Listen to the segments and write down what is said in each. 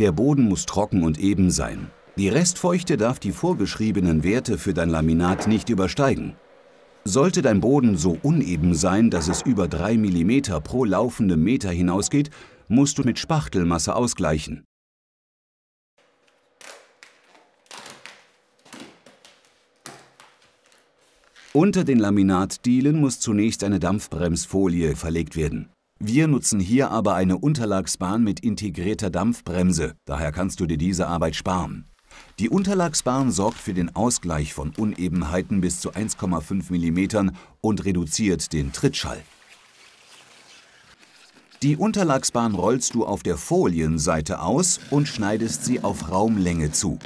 Der Boden muss trocken und eben sein. Die Restfeuchte darf die vorgeschriebenen Werte für dein Laminat nicht übersteigen. Sollte dein Boden so uneben sein, dass es über 3 mm pro laufendem Meter hinausgeht, musst du mit Spachtelmasse ausgleichen. Unter den Laminatdielen muss zunächst eine Dampfbremsfolie verlegt werden. Wir nutzen hier aber eine Unterlagsbahn mit integrierter Dampfbremse, daher kannst du dir diese Arbeit sparen. Die Unterlagsbahn sorgt für den Ausgleich von Unebenheiten bis zu 1,5 mm und reduziert den Trittschall. Die Unterlagsbahn rollst du auf der Folienseite aus und schneidest sie auf Raumlänge zu.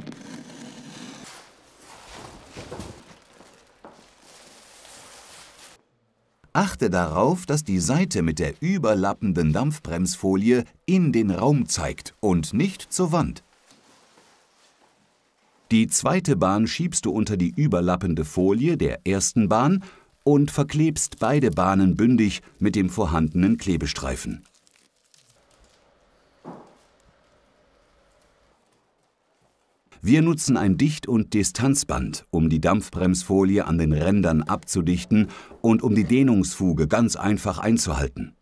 Achte darauf, dass die Seite mit der überlappenden Dampfbremsfolie in den Raum zeigt und nicht zur Wand. Die zweite Bahn schiebst du unter die überlappende Folie der ersten Bahn und verklebst beide Bahnen bündig mit dem vorhandenen Klebestreifen. Wir nutzen ein Dicht- und Distanzband, um die Dampfbremsfolie an den Rändern abzudichten und um die Dehnungsfuge ganz einfach einzuhalten.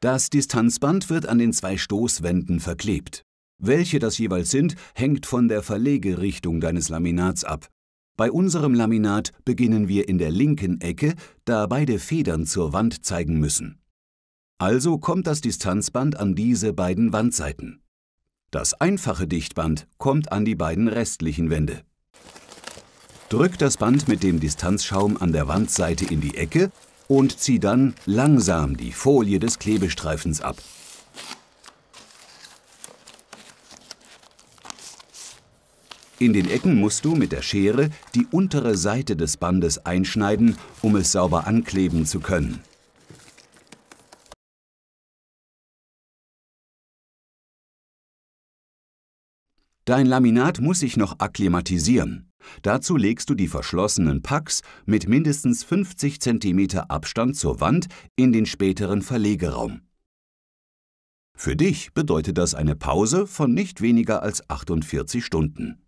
Das Distanzband wird an den zwei Stoßwänden verklebt. Welche das jeweils sind, hängt von der Verlegerichtung deines Laminats ab. Bei unserem Laminat beginnen wir in der linken Ecke, da beide Federn zur Wand zeigen müssen. Also kommt das Distanzband an diese beiden Wandseiten. Das einfache Dichtband kommt an die beiden restlichen Wände. Drück das Band mit dem Distanzschaum an der Wandseite in die Ecke und zieh dann langsam die Folie des Klebestreifens ab. In den Ecken musst du mit der Schere die untere Seite des Bandes einschneiden, um es sauber ankleben zu können. Dein Laminat muss sich noch akklimatisieren. Dazu legst du die verschlossenen Packs mit mindestens 50 cm Abstand zur Wand in den späteren Verlegeraum. Für dich bedeutet das eine Pause von nicht weniger als 48 Stunden.